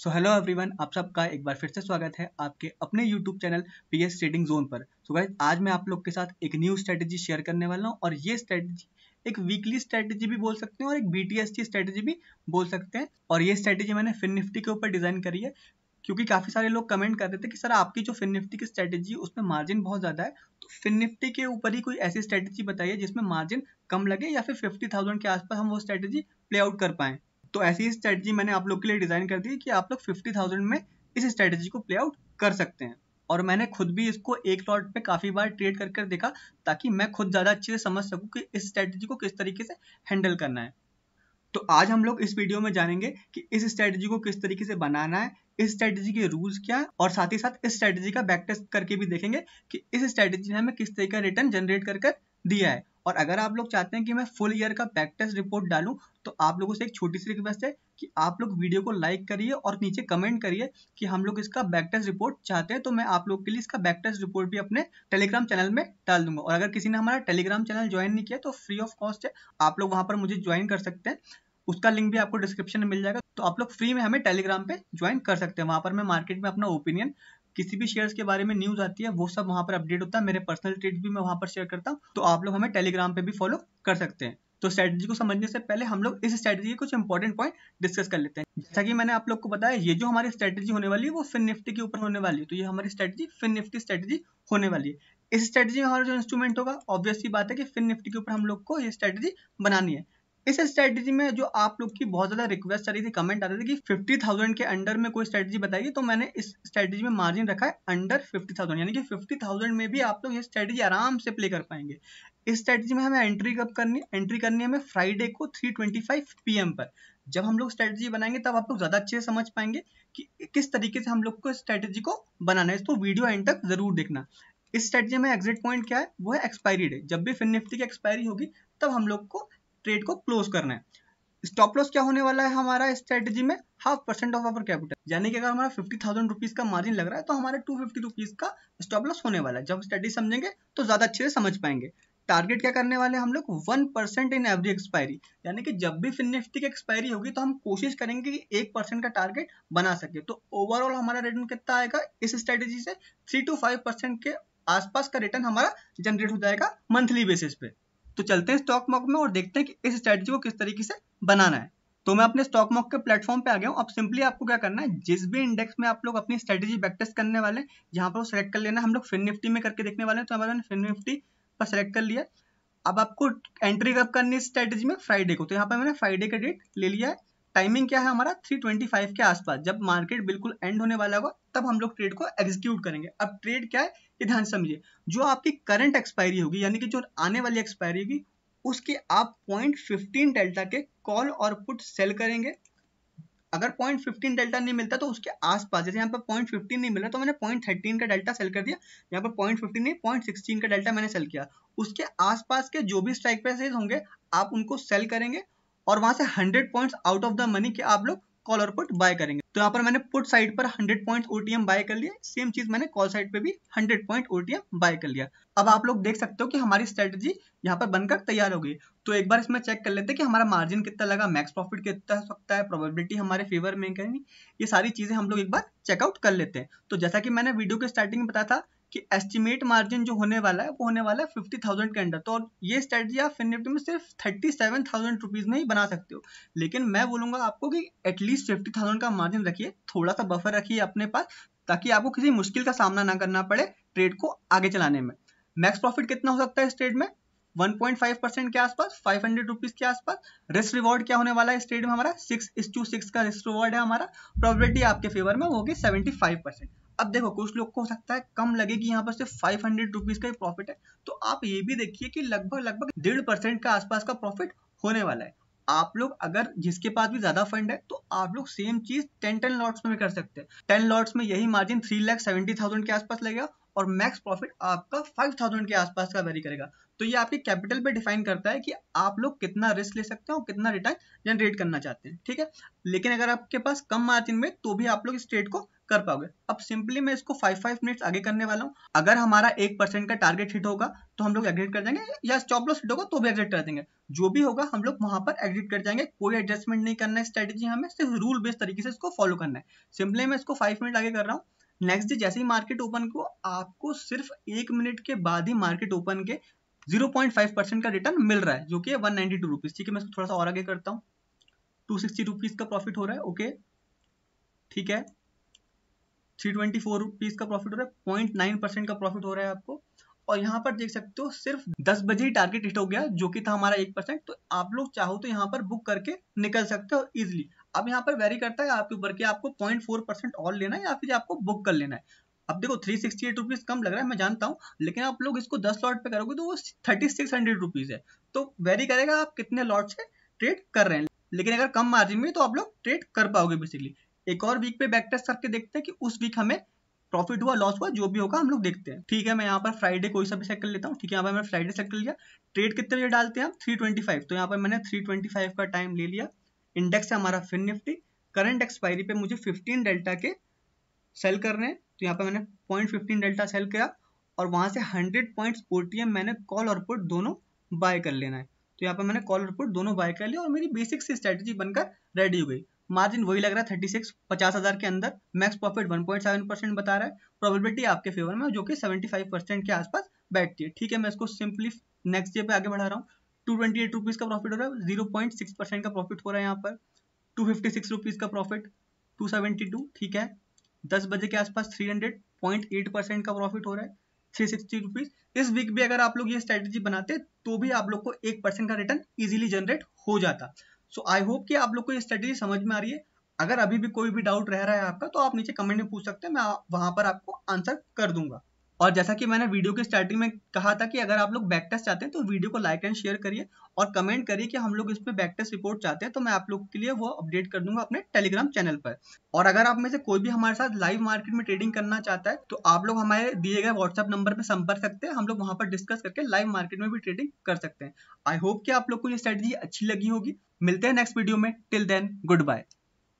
so hello everyone आप सबका एक बार फिर से स्वागत है आपके अपने YouTube channel P S trading zone पर सो so गाइज आज मैं आप लोग के साथ एक न्यू स्ट्रेटेजी शेयर करने वाला हूँ और ये स्ट्रेटेजी एक वीकली स्ट्रेटेजी भी बोल सकते हैं और एक बी की स्ट्रेटेजी भी बोल सकते हैं और ये स्ट्रेटेजी मैंने फिन निफ्टी के ऊपर डिजाइन करी है क्योंकि काफ़ी सारे लोग कमेंट कर रहे थे कि सर आपकी जो फिन निफ्टी की स्ट्रेटेजी है उसमें मार्जिन बहुत ज़्यादा है तो फिन निफ्टी के ऊपर ही कोई ऐसी स्ट्रेटेजी बताइए जिसमें मार्जिन कम लगे या फिर फिफ्टी थाउजेंड के आसपास हम वो स्ट्रेटेजी प्ले आउट कर पाएँ तो ऐसी स्ट्रेटजी मैंने आप लोग के लिए डिज़ाइन कर दी है कि आप लोग फिफ्टी थाउजेंड में इस स्ट्रेटजी को प्ले आउट कर सकते हैं और मैंने खुद भी इसको एक लॉट पे काफ़ी बार ट्रेड कर कर देखा ताकि मैं खुद ज़्यादा अच्छे से समझ सकूँ कि इस स्ट्रेटजी को किस तरीके से हैंडल करना है तो आज हम लोग इस वीडियो में जानेंगे कि इस स्ट्रेटजी को किस तरीके से बनाना है इस स्ट्रेटजी के रूल्स क्या है और साथ ही साथ इस स्ट्रेटजी का बैक टेस्ट करके भी देखेंगे कि इस स्ट्रेटजी ने हमें किस तरीके का रिटर्न जनरेट कर दिया है और अगर आप लोग चाहते हैं कि मैं फुल ईयर का प्रैक्टिस रिपोर्ट डालूं तो आप लोगों से एक छोटी सी रिक्वेस्ट है कि आप लोग वीडियो को लाइक करिए और नीचे कमेंट करिए कि हम लोग इसका बैक टेस्ट रिपोर्ट चाहते हैं तो मैं आप लोग के लिए इसका बैक टेस्ट रिपोर्ट भी अपने टेलीग्राम चैनल में डाल दूंगा और अगर किसी ने हमारा टेलीग्राम चैनल ज्वाइन नहीं किया तो फ्री ऑफ कॉस्ट है आप लोग वहाँ पर मुझे ज्वाइन कर सकते हैं उसका लिंक भी आपको डिस्क्रिप्शन में मिल जाएगा तो आप लोग फ्री में हमें टेलीग्राम पे ज्वाइन कर सकते हैं वहां पर मैं मार्केट में अपना ओपिनियन किसी भी शेयर्स के बारे में न्यूज आती है वो सब वहाँ पर अपडेट होता है मेरे पर्सनल ट्रेड भी मैं वहाँ पर शेयर करता हूँ तो आप लोग हमें टेलीग्राम पे भी फॉलो कर सकते हैं तो स्ट्रैटेजी को समझने से पहले हम लोग इस स्ट्रेटजी के कुछ इंपॉर्टेंट पॉइंट डिस्कस कर लेते हैं जैसा कि मैंने आप लोग को बताया ये जो हमारी स्ट्रेटजी होने वाली है वो फिन निफ्टी के ऊपर होने वाली है तो ये हमारी स्ट्रैटेजी फिन निफ्टी स्ट्रेटजी होने वाली है इस स्ट्रेटजी में हमारा जो इंस्ट्रूमेंट होगा ऑब्वियसली बात है कि फिन निफ्टी के ऊपर हम लोग को ये स्ट्रैटेजी बनानी है इस स्ट्रेटजी में जो आप लोग की बहुत ज़्यादा रिक्वेस्ट आ रही थी कमेंट आ रहे थे कि फिफ्टी थाउजेंड के अंडर में कोई स्ट्रेटजी बताइए तो मैंने इस स्ट्रेटजी में मार्जिन रखा है अंडर फिफ्टी थाउजेंड यानी कि फिफ्टी थाउजेंड में भी आप लोग ये स्ट्रेटजी आराम से प्ले कर पाएंगे इस स्ट्रेटजी में हमें एंट्री कब करनी एंट्री करनी है हमें फ्राइडे को three twenty five P M पर जब हम लोग स्ट्रेटजी बनाएंगे तब आप लोग ज़्यादा अच्छे से समझ पाएंगे कि किस तरीके से हम लोग को स्ट्रेटजी को बनाना है तो वीडियो एंड तक ज़रूर देखना इस स्ट्रेटजी में एग्जिट पॉइंट क्या है वो है एक्सपायरी डे जब भी फिन निफ्टी की एक्सपायरी होगी तब हम लोग को ट्रेड को क्लोज करना है स्टॉप लॉस क्या होने वाला है हमारा स्ट्रेटेजी में half percent of our capital यानी कि अगर हमारा फिफ्टी थाउजेंड रुपीज का मार्जिन लग रहा है तो हमारा टू फिफ्टी रुपीज का स्टॉप लॉस होने वाला है जब स्टडी समझेंगे तो ज्यादा अच्छे से समझ पाएंगे टारगेट क्या करने वाले हम लोग one percent in every expiry यानी कि जब भी फिन निफ्टी की एक्सपायरी होगी तो हम कोशिश करेंगे कि एक परसेंट का टारगेट बना सके तो ओवरऑल हमारा रिटर्न कितना आएगा इस स्ट्रेटेजी से थ्री टू फाइव परसेंट के आसपास का रिटर्न हमारा जनरेट हो जाएगा मंथली बेसिस पे तो चलते हैं स्टॉक मॉक में और देखते हैं कि इस स्ट्रेटजी को किस तरीके से बनाना है तो मैं अपने स्टॉक मॉक के प्लेटफॉर्म पे आ गया हूँ अब सिंपली आपको क्या करना है जिस भी इंडेक्स में आप लोग अपनी स्ट्रेटजी बैकटेस्ट करने वाले हैं यहाँ पर सेलेक्ट कर लेना हम लोग फिन निफ्टी में करके देखने वाले हैं तो हमारे फिन निफ्टी पर सेलेक्ट कर लिया अब आपको एंट्री कब करनी है स्ट्रेटजी में फ्राइडे को तो यहाँ पर मैंने फ्राइडे का डेट ले लिया है टाइमिंग क्या है हमारा 325 के आसपास जब मार्केट बिल्कुल एंड होने वाला होगा तब हम लोग ट्रेड को एग्जीक्यूट करेंगे अब ट्रेड क्या है ये ध्यान समझिए जो आपकी करंट एक्सपायरी होगी यानी कि जो आने वाली एक्सपायरी होगी उसके आप पॉइंट फिफ्टीन डेल्टा के कॉल और पुट सेल करेंगे अगर पॉइंट फिफ्टीन डेल्टा नहीं मिलता तो उसके आसपास जैसे यहाँ पर पॉइंट फिफ्टीन नहीं मिला तो मैंने पॉइंट थर्टीन का डेल्टा सेल कर दिया यहाँ पर पॉइंट फिफ्टीन नहीं पॉइंट सिक्सटीन का डेल्टा मैंने सेल किया उसके आसपास के जो भी स्ट्राइक प्राइसेज होंगे आप उनको सेल करेंगे और वहां से 100 points out of the money के आप लोग कॉल और पुट बाय करेंगे तो यहाँ पर मैंने पुट साइड पर 100 पॉइंट ओटीएम बाय कर लिया सेम चीज मैंने कॉल साइड पे भी 100 पॉइंट ओटीएम बाय कर लिया अब आप लोग देख सकते हो कि हमारी स्ट्रेटेजी यहाँ पर बनकर तैयार हो गई तो एक बार इसमें चेक कर लेते हैं कि हमारा मार्जिन कितना लगा मैक्स प्रॉफिट कितना सकता है प्रोबेबिलिटी हमारे फेवर में कहीं ये सारी चीजें हम लोग एक बार चेकआउट कर लेते हैं तो जैसा कि मैंने वीडियो के स्टार्टिंग में बताया था कि एस्टिमेट मार्जिन जो होने वाला है वो होने वाला है फिफ्टी थाउजेंड के अंडर तो और ये स्ट्रेटजी आप फिन निफ्टी में सिर्फ थर्टी सेवन थाउजेंड रुपीज में ही बना सकते हो लेकिन मैं बोलूंगा आपको कि एटलीस्ट फिफ्टी थाउजेंड का मार्जिन रखिए थोड़ा सा बफर रखिए अपने पास ताकि आपको किसी मुश्किल का सामना ना करना पड़े ट्रेड को आगे चलाने में मैक्स प्रॉफिट कितना हो सकता है इस ट्रेड में 1.5 परसेंट के आसपास 500 हंड्रेड रुपीज के आसपास रिस्क रिवॉर्ड क्या होने वाला है स्टेट में हमारा सिक्स इस टू सिक्स का रिस्क रिवॉर्ड है हमारा प्रोबेबिलिटी आपके फेवर में होगी 75 परसेंट अब देखो कुछ लोग को हो सकता है कम लगे कि यहाँ पर सिर्फ फाइव हंड्रेड रुपीज का ही प्रॉफिट है तो आप ये भी देखिए कि लगभग लगभग डेढ़ परसेंट का आसपास का प्रॉफिट होने वाला है आप लोग अगर जिसके पास भी ज्यादा फंड है तो आप लोग सेम चीज टेन टेन लॉट्स में भी कर सकते हैं टेन लॉट्स में यही margin three lakh seventy thousand के आसपास लगेगा और मैक्स प्रॉफिट आपका फाइव थाउजेंड के आसपास का वेरी करेगा तो ये आपके कैपिटल पे डिफाइन करता है कि आप लोग कितना रिस्क ले सकते और कितना रिटर्न जनरेट करना चाहते हैं ठीक है लेकिन अगर आपके पास कम मार्जिन में तो भी आप लोग इस ट्रेड को कर पाओगे अब सिंपली मैं इसको फाइव फाइव मिनट्स आगे करने वाला हूँ अगर हमारा एक परसेंट का टारगेट हिट होगा तो हम लोग एग्जिट कर जाएंगे या स्टॉप लॉस हिट होगा तो भी एग्जिट कर देंगे जो भी होगा हम लोग वहां पर एग्जिट कर जाएंगे कोई एडजस्टमेंट नहीं करना है स्ट्रेटेजी हमें सिर्फ रूल बेस्ड तरीके से इसको फॉलो करना है सिंपली मैं इसको फाइव मिनट आगे कर रहा हूँ नेक्स्ट डे जैसे ही मार्केट ओपन को आपको सिर्फ एक मिनट के बाद ही मार्केट ओपन के 0.5 परसेंट का रिटर्न मिल रहा है जो कि वन नाइनटी टू रुपीज़ ठीक है मैं इसको थोड़ा सा और आगे करता हूँ टू सिक्सटी रुपीज़ का प्रॉफिट हो रहा है ओके ठीक है थ्री ट्वेंटी फोर रुपीज़ का प्रॉफिट हो रहा है पॉइंट नाइन परसेंट का प्रॉफिट हो रहा है आपको और यहाँ पर देख सकते हो सिर्फ दस बजे ही टारगेट हिट हो गया जो कि था हमारा एक परसेंट तो आप लोग चाहो तो यहाँ पर बुक करके निकल सकते हो इजिली अब यहाँ पर वेरी करता है आपके ऊपर कि आपको पॉइंट फोर परसेंट और लेना है या फिर आपको बुक कर लेना है अब देखो थ्री सिक्सटी एट रुपीज कम लग रहा है मैं जानता हूँ लेकिन आप लोग इसको दस लॉट पे करोगे तो वो थर्टी सिक्स हंड्रेड रुपीज है तो वेरी करेगा आप कितने लॉट से ट्रेड कर रहे हैं लेकिन अगर कम मार्जिन में तो आप लोग ट्रेड कर पाओगे बेसिकली एक और वीक पे बैक टेस्ट करके देखते हैं कि उस वीक हमें प्रॉफिट हुआ लॉस हुआ जो भी होगा हम लोग देखते हैं ठीक है मैं यहाँ पर फ्राइडे कोई सा भी सेक्टर लेता हूँ ठीक है यहाँ पर मैंने फ्राइडे सेक्टर लिया ट्रेड कितने बजे डालते हैं ट्वेंटी फाइव तो यहाँ पर मैंने फाइव का टाइम ले लिया इंडेक्स है हमारा फिन निफ्टी करंट एक्सपायरी पे मुझे 15 डेल्टा के सेल कर रहे हैं तो यहाँ पे मैंने पॉइंट फिफ्टीन डेल्टा सेल किया और वहाँ से हंड्रेड पॉइंट्स ओटीएम मैंने कॉल और पुट दोनों बाय कर लेना है तो यहाँ पे मैंने कॉल और पुट दोनों बाय कर लिया और मेरी बेसिक सी स्ट्रेटेजी बनकर रेडी हो गई मार्जिन वही लग रहा है थर्टी सिक्स पचास हज़ार के अंदर max profit one point seven percent बता रहा है प्रोबेबिलिटी आपके फेवर में जो कि सेवेंटी फाइव परसेंट के आसपास बैठती है ठीक है मैं इसको सिंपली नेक्स्ट डे पे आगे बढ़ा रहा हूँ टू ट्वेंटी एट रुपीज़ का प्रॉफिट हो रहा है जीरो पॉइंट सिक्स परसेंट का प्रॉफिट हो रहा है यहाँ पर टू फिफ्टी सिक्स रुपीज़ का प्रॉफिट टू सेवेंटी टू ठीक है दस बजे के आसपास three hundred point eight percent का प्रॉफिट हो रहा है थ्री सिक्सटी रुपीज इस वीक भी अगर आप लोग ये स्ट्रेटेजी बनाते तो भी आप लोग को एक परसेंट का रिटर्न इजीली जनरेट हो जाता सो आई होप कि आप लोग को ये स्ट्रेटेजी समझ में आ रही है अगर अभी भी कोई भी डाउट रह रहा है आपका तो आप नीचे कमेंट में पूछ सकते हैं मैं वहां पर आपको आंसर कर दूंगा और जैसा कि मैंने वीडियो के स्टार्टिंग में कहा था कि अगर आप लोग बैक टेस्ट चाहते हैं तो वीडियो को लाइक एंड शेयर करिए और कमेंट करिए कि हम लोग इस पर बैक टेस्ट रिपोर्ट चाहते हैं तो मैं आप लोग के लिए वो अपडेट कर दूंगा अपने टेलीग्राम चैनल पर और अगर आप में से कोई भी हमारे साथ लाइव मार्केट में ट्रेडिंग करना चाहता है तो आप लोग हमारे दिए गए व्हाट्सएप नंबर पर संपर्क सकते हैं हम लोग वहाँ पर डिस्कस करके लाइव मार्केट में भी ट्रेडिंग कर सकते हैं आई होप कि आप लोग को ये स्ट्रेटेजी अच्छी लगी होगी मिलते हैं नेक्स्ट वीडियो में टिल देन गुड बाय